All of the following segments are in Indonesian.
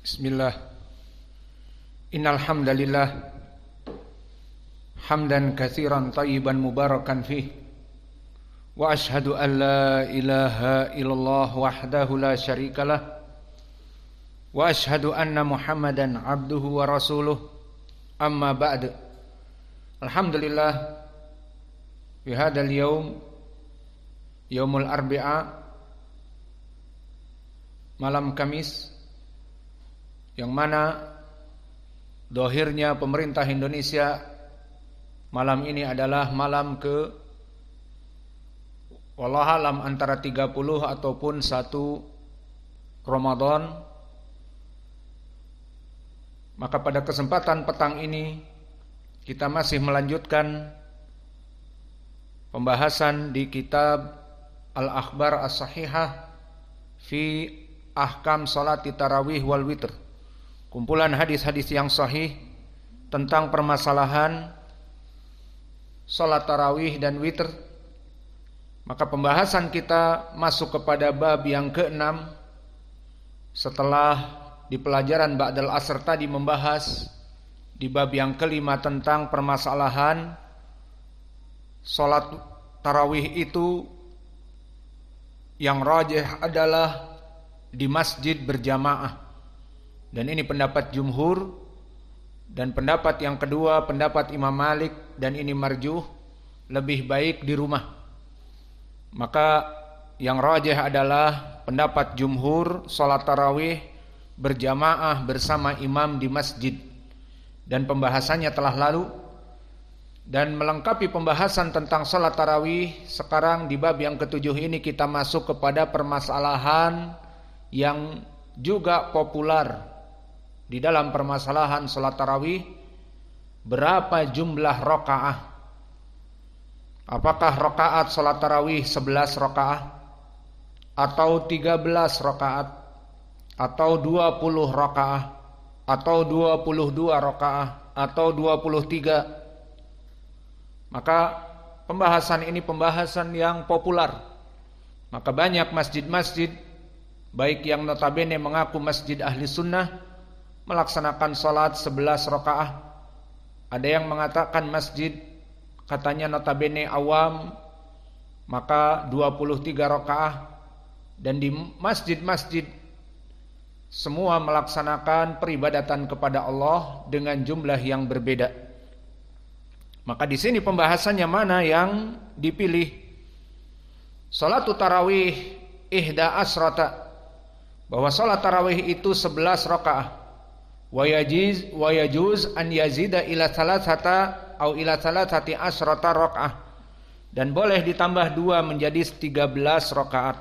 Bismillah Innal hamdan kathiran tayyiban mubarakan fih wa ashadu an la ilaha illallah wahdahu la syarikalah wa ashadu anna muhammadan abduhu wa rasuluh amma ba'd Alhamdulillah fi hadzal yaum yaumul arba'a malam Kamis yang mana dohirnya pemerintah Indonesia malam ini adalah malam ke wallahalam antara 30 ataupun 1 Ramadan maka pada kesempatan petang ini kita masih melanjutkan pembahasan di kitab Al-Akhbar As-Sahihah fi Ahkam Salat Tarawih wal Witr kumpulan hadis-hadis yang sahih tentang permasalahan sholat tarawih dan witr, Maka pembahasan kita masuk kepada bab yang keenam setelah di pelajaran Ba'dal Asr tadi membahas di bab yang kelima tentang permasalahan sholat tarawih itu yang rajih adalah di masjid berjamaah dan ini pendapat jumhur dan pendapat yang kedua pendapat Imam Malik dan ini marjuh lebih baik di rumah. Maka yang rajah adalah pendapat jumhur salat tarawih berjamaah bersama imam di masjid. Dan pembahasannya telah lalu dan melengkapi pembahasan tentang salat tarawih sekarang di bab yang ketujuh ini kita masuk kepada permasalahan yang juga populer di dalam permasalahan sholat tarawih berapa jumlah rokaah apakah rokaat sholat tarawih 11 rokaah atau 13 rokaat atau 20 rokaah atau 22 rokaah atau 23 maka pembahasan ini pembahasan yang populer maka banyak masjid-masjid baik yang notabene mengaku masjid ahli sunnah melaksanakan sholat 11 rokaah. Ada yang mengatakan masjid katanya notabene awam maka 23 rokaah dan di masjid-masjid semua melaksanakan peribadatan kepada Allah dengan jumlah yang berbeda. Maka di sini pembahasannya mana yang dipilih? Salat tarawih ihda asrata bahwa salat tarawih itu 11 rakaat wa yajiz an yazida ila salasata au ila as rota rokaah dan boleh ditambah dua menjadi tiga 13 rakaat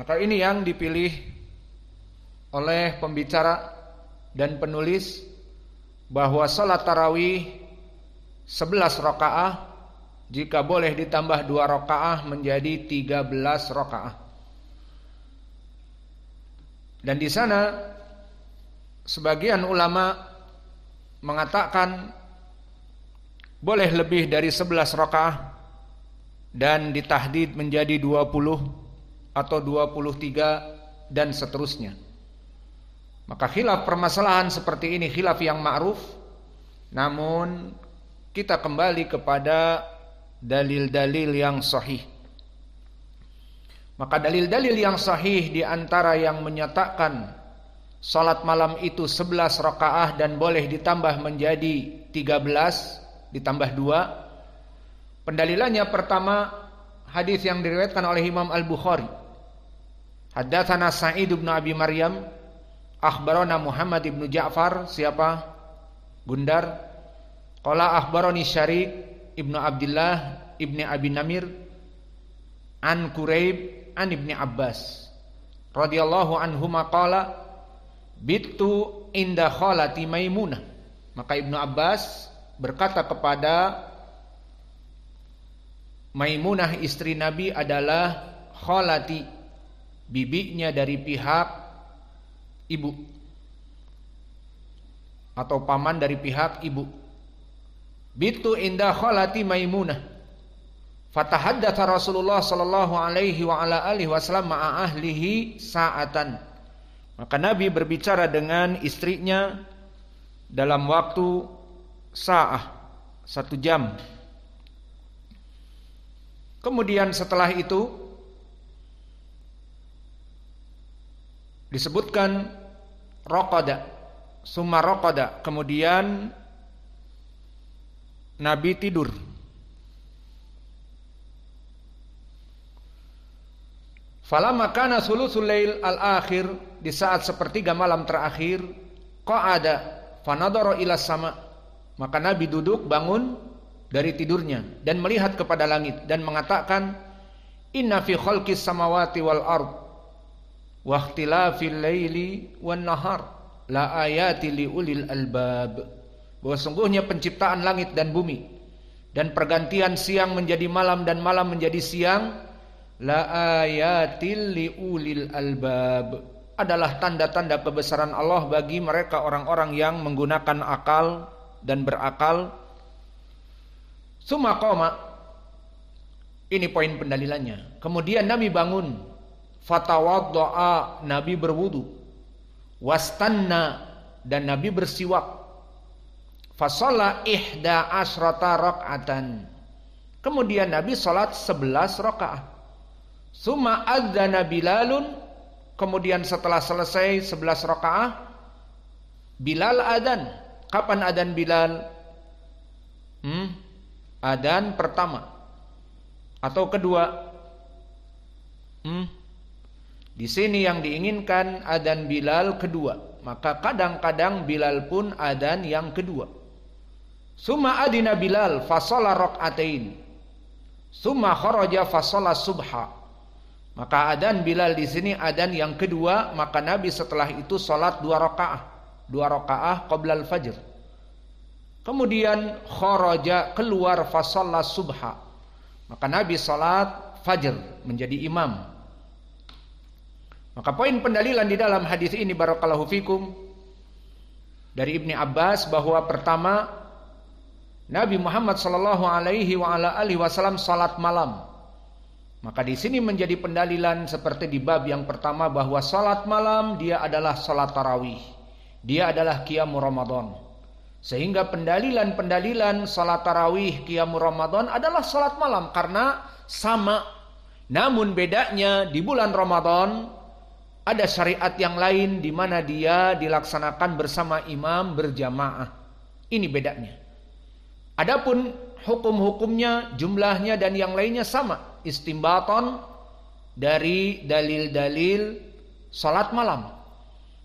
maka ini yang dipilih oleh pembicara dan penulis bahwa salat tarawih 11 rokaah jika boleh ditambah dua rokaah menjadi tiga 13 rokaah. Dan di sana sebagian ulama mengatakan boleh lebih dari 11 rakaat dan ditahdid menjadi 20 atau 23 dan seterusnya. Maka khilaf permasalahan seperti ini khilaf yang ma'ruf namun kita kembali kepada dalil-dalil yang sahih maka dalil-dalil yang sahih di antara yang menyatakan salat malam itu 11 rakaah dan boleh ditambah menjadi 13 ditambah 2. Pendalilannya pertama hadis yang diriwayatkan oleh Imam Al-Bukhari. Haddatsana Sa'id bin Abi Maryam, akhbarana Muhammad ibnu Ja'far, siapa? Gundar. Qala akhbaroni Syarik ibnu Abdullah ibni Abi Namir an Quraib an Ibni Abbas radhiyallahu Anhu maqala bitu inda khalati Maimunah. Maka Ibnu Abbas berkata kepada Maimunah istri Nabi adalah khalati bibinya dari pihak ibu atau paman dari pihak ibu. Bitu inda khalati Maimunah. Fatahaddatsa Rasulullah sallallahu alaihi wa ala alihi wasallam ma'a ahlihi sa'atan. Maka Nabi berbicara dengan istrinya dalam waktu sa'ah, satu jam. Kemudian setelah itu disebutkan rokoda, summa rokoda, kemudian Nabi tidur. Falamma maka sulusul lail al-akhir di saat sepertiga malam terakhir ada fanadoro ila sama maka Nabi duduk bangun dari tidurnya dan melihat kepada langit dan mengatakan inna fi khalqis samawati wal ard wa ikhtilafil laili wan nahar la ayati li ulil albab bahwa sungguhnya penciptaan langit dan bumi dan pergantian siang menjadi malam dan malam menjadi siang la ayatil liulil albab adalah tanda-tanda kebesaran Allah bagi mereka orang-orang yang menggunakan akal dan berakal. Suma koma. Ini poin pendalilannya. Kemudian Nabi bangun. doa Nabi berwudu. Wastanna. Dan Nabi bersiwak. Fasola ihda asrata rok'atan. Kemudian Nabi sholat sebelas rokaat. Suma adzana Bilalun kemudian setelah selesai sebelas rokaah Bilal adan. Kapan adan Bilal? Hmm? Adan pertama atau kedua? Hmm? Di sini yang diinginkan adan Bilal kedua. Maka kadang-kadang Bilal pun adan yang kedua. Suma adina Bilal fasola rokaatain. Suma khoroja fasola subha. Maka adan Bilal di sini adan yang kedua, maka Nabi setelah itu sholat dua rakaah, dua rakaah qoblal fajr. Kemudian kharaja keluar fasalla subha. Maka Nabi sholat fajr menjadi imam. Maka poin pendalilan di dalam hadis ini barakallahu fikum dari Ibni Abbas bahwa pertama Nabi Muhammad sallallahu alaihi wa ala alihi wasallam salat malam maka di sini menjadi pendalilan seperti di bab yang pertama bahwa salat malam dia adalah salat tarawih. Dia adalah kiamu Ramadan. Sehingga pendalilan-pendalilan salat tarawih kiamu Ramadan adalah salat malam karena sama. Namun bedanya di bulan Ramadan ada syariat yang lain di mana dia dilaksanakan bersama imam berjamaah. Ini bedanya. Adapun hukum-hukumnya, jumlahnya dan yang lainnya sama istimbaton dari dalil-dalil salat malam.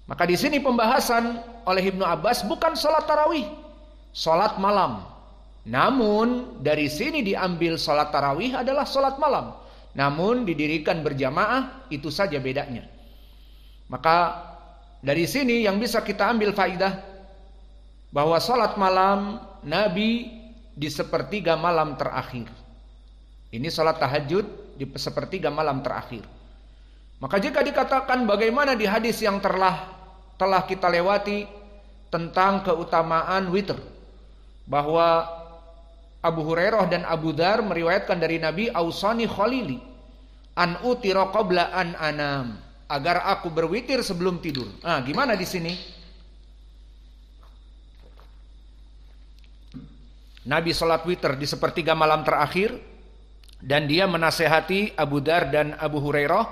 Maka di sini pembahasan oleh Ibnu Abbas bukan salat tarawih, salat malam. Namun dari sini diambil salat tarawih adalah salat malam. Namun didirikan berjamaah itu saja bedanya. Maka dari sini yang bisa kita ambil faidah bahwa salat malam Nabi di sepertiga malam terakhir. Ini sholat tahajud di sepertiga malam terakhir. Maka jika dikatakan bagaimana di hadis yang telah telah kita lewati tentang keutamaan witr bahwa Abu Hurairah dan Abu Dar meriwayatkan dari Nabi Ausani Khalili an utira an anam agar aku berwitir sebelum tidur. Nah, gimana di sini? Nabi sholat witr di sepertiga malam terakhir dan dia menasehati Abu Dar dan Abu Hurairah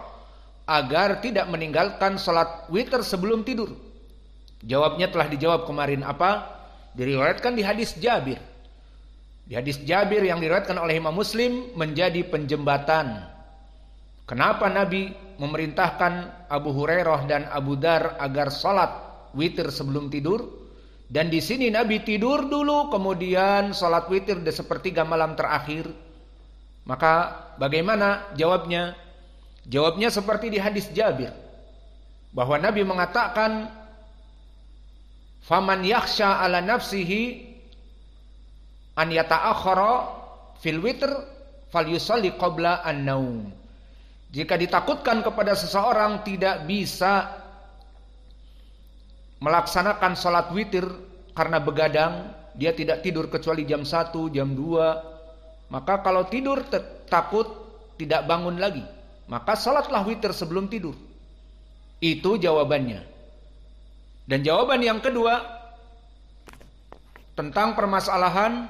agar tidak meninggalkan salat witir sebelum tidur. Jawabnya telah dijawab kemarin apa? Diriwayatkan di hadis Jabir. Di hadis Jabir yang diriwayatkan oleh Imam Muslim menjadi penjembatan. Kenapa Nabi memerintahkan Abu Hurairah dan Abu Dar agar salat witir sebelum tidur? Dan di sini Nabi tidur dulu, kemudian sholat witir di sepertiga malam terakhir. Maka bagaimana jawabnya? Jawabnya seperti di hadis Jabir bahwa Nabi mengatakan faman yakhsha ala nafsihi an yata'akhkhara fil witr falyusalli qabla an-naum. Jika ditakutkan kepada seseorang tidak bisa melaksanakan sholat witir karena begadang, dia tidak tidur kecuali jam 1, jam 2, maka kalau tidur takut tidak bangun lagi, maka salatlah witir sebelum tidur. Itu jawabannya. Dan jawaban yang kedua tentang permasalahan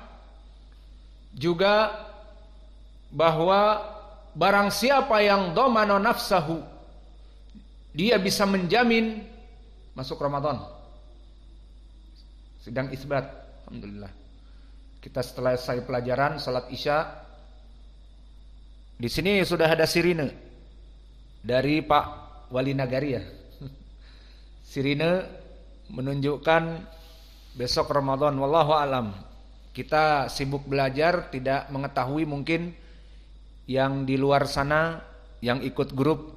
juga bahwa barang siapa yang domano nafsahu dia bisa menjamin masuk Ramadan. Sedang isbat, alhamdulillah kita setelah selesai pelajaran salat Isya di sini sudah ada sirine dari Pak Wali Nagari ya. Sirine menunjukkan besok Ramadan wallahu alam. Kita sibuk belajar tidak mengetahui mungkin yang di luar sana yang ikut grup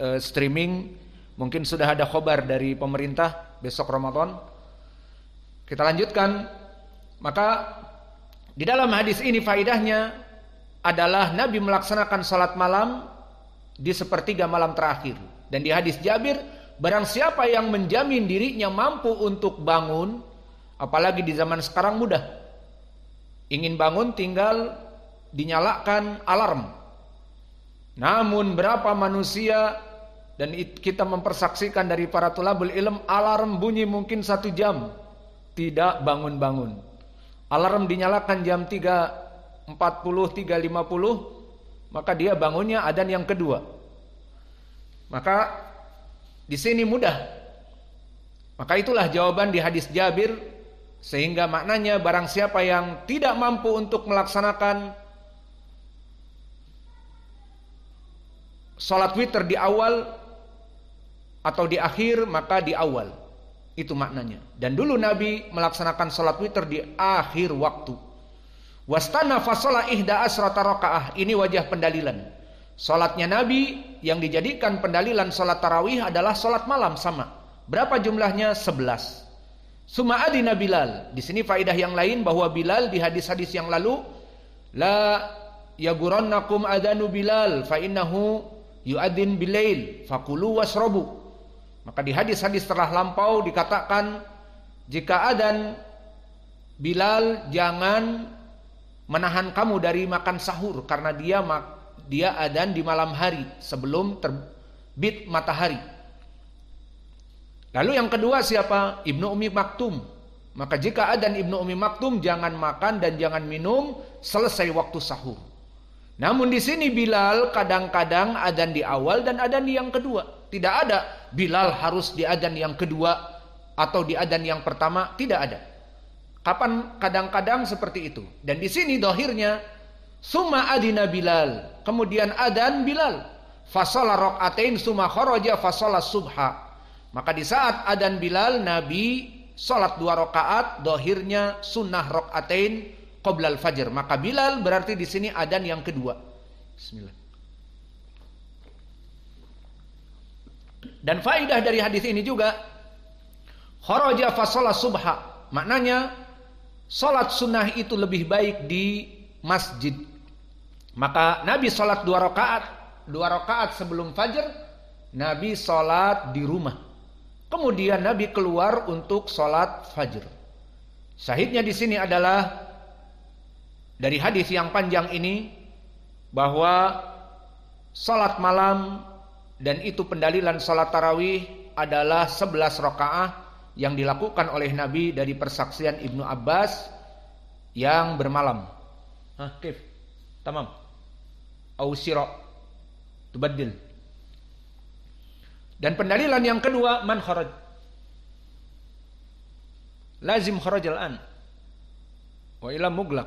uh, streaming mungkin sudah ada khobar dari pemerintah besok Ramadan kita lanjutkan. Maka di dalam hadis ini faidahnya adalah Nabi melaksanakan salat malam di sepertiga malam terakhir. Dan di hadis Jabir, barang siapa yang menjamin dirinya mampu untuk bangun, apalagi di zaman sekarang mudah. Ingin bangun tinggal dinyalakan alarm. Namun berapa manusia dan kita mempersaksikan dari para tulabul ilm alarm bunyi mungkin satu jam tidak bangun-bangun. Alarm dinyalakan jam 3.40, 3.50, maka dia bangunnya adan yang kedua. Maka di sini mudah. Maka itulah jawaban di hadis Jabir sehingga maknanya barang siapa yang tidak mampu untuk melaksanakan sholat witir di awal atau di akhir maka di awal. Itu maknanya. Dan dulu Nabi melaksanakan sholat witir di akhir waktu. Wastana fasola ihda asrata rokaah. Ini wajah pendalilan. Sholatnya Nabi yang dijadikan pendalilan sholat tarawih adalah sholat malam sama. Berapa jumlahnya? sebelas Suma adina Bilal. Di sini faidah yang lain bahwa Bilal di hadis-hadis yang lalu. La yagurannakum adanu Bilal fa innahu yu'adin bilail fakulu wasrobu. Maka di hadis-hadis telah lampau dikatakan jika adan Bilal jangan menahan kamu dari makan sahur karena dia dia adan di malam hari sebelum terbit matahari. Lalu yang kedua siapa? Ibnu Umi Maktum. Maka jika adan Ibnu Umi Maktum jangan makan dan jangan minum selesai waktu sahur. Namun di sini Bilal kadang-kadang adan di awal dan adan di yang kedua. Tidak ada Bilal harus di adan yang kedua atau di adan yang pertama, tidak ada. Kapan kadang-kadang seperti itu. Dan di sini dohirnya summa adina Bilal, kemudian adan Bilal. Fasola atain summa koroja fasola subha. Maka di saat adan Bilal Nabi sholat dua rokaat dohirnya sunnah rok rokaatain qoblal fajar. Maka Bilal berarti di sini adan yang kedua. Bismillah. Dan faidah dari hadis ini juga kharaja fa subha. Maknanya salat sunnah itu lebih baik di masjid. Maka Nabi salat dua rakaat, dua rakaat sebelum fajar, Nabi salat di rumah. Kemudian Nabi keluar untuk salat fajar. Sahihnya di sini adalah dari hadis yang panjang ini bahwa salat malam dan itu pendalilan sholat tarawih adalah 11 rokaah yang dilakukan oleh Nabi dari persaksian Ibnu Abbas yang bermalam. Hah, kif. Tamam. Au siro. Tubadil. Dan pendalilan yang kedua, man kharaj. Lazim kharaj al-an. Wa ila muglak.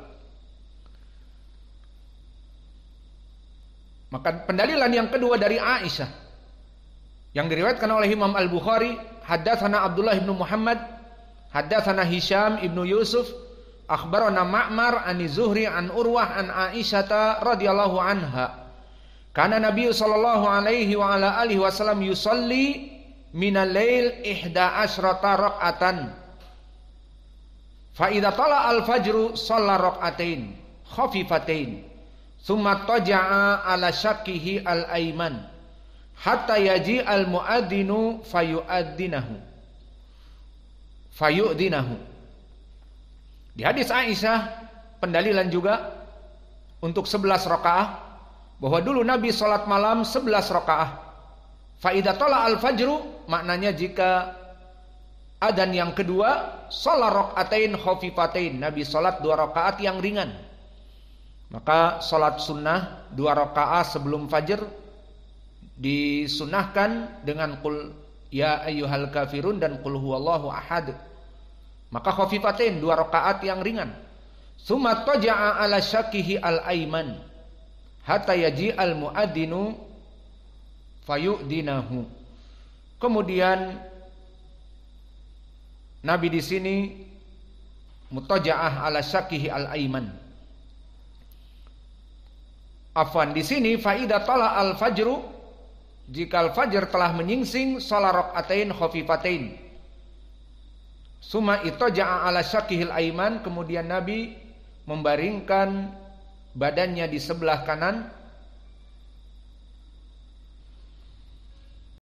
Maka pendalilan yang kedua dari Aisyah yang diriwayatkan oleh Imam Al Bukhari haddatsana Abdullah ibnu Muhammad haddatsana Hisham ibnu Yusuf akhbarana Ma'mar an Zuhri an Urwah an Aisyah radhiyallahu anha karena Nabi sallallahu alaihi wa ala alihi wasallam yusalli minal lail ihda asrata raqatan fa idza tala al fajru shalla raqatain khafifatain thumma taja'a ala syaqqihi al aiman hatta yaji al muadzinu fayuadzinahu fayu'adinahu di hadis Aisyah pendalilan juga untuk 11 rakaah bahwa dulu Nabi sholat malam 11 rakaah faida tola al fajru maknanya jika adan yang kedua sholat rakaatain khofifatain Nabi sholat dua rakaat yang ringan maka sholat sunnah dua rakaat sebelum fajar disunahkan dengan kul ya ayyuhal kafirun dan kul huwallahu ahad. Maka khafifatain dua rakaat yang ringan. Summa taja'a ala syakihi al-aiman hatta yaji al-muadzinu fayu'dinahu. Kemudian Nabi di sini mutaja'ah ala syakihi al-aiman. Afwan di sini faida tala al fajru jika al-fajr telah menyingsing sholat rokatain khafifatain Suma itu ja'a ala syakihil aiman. Kemudian Nabi membaringkan badannya di sebelah kanan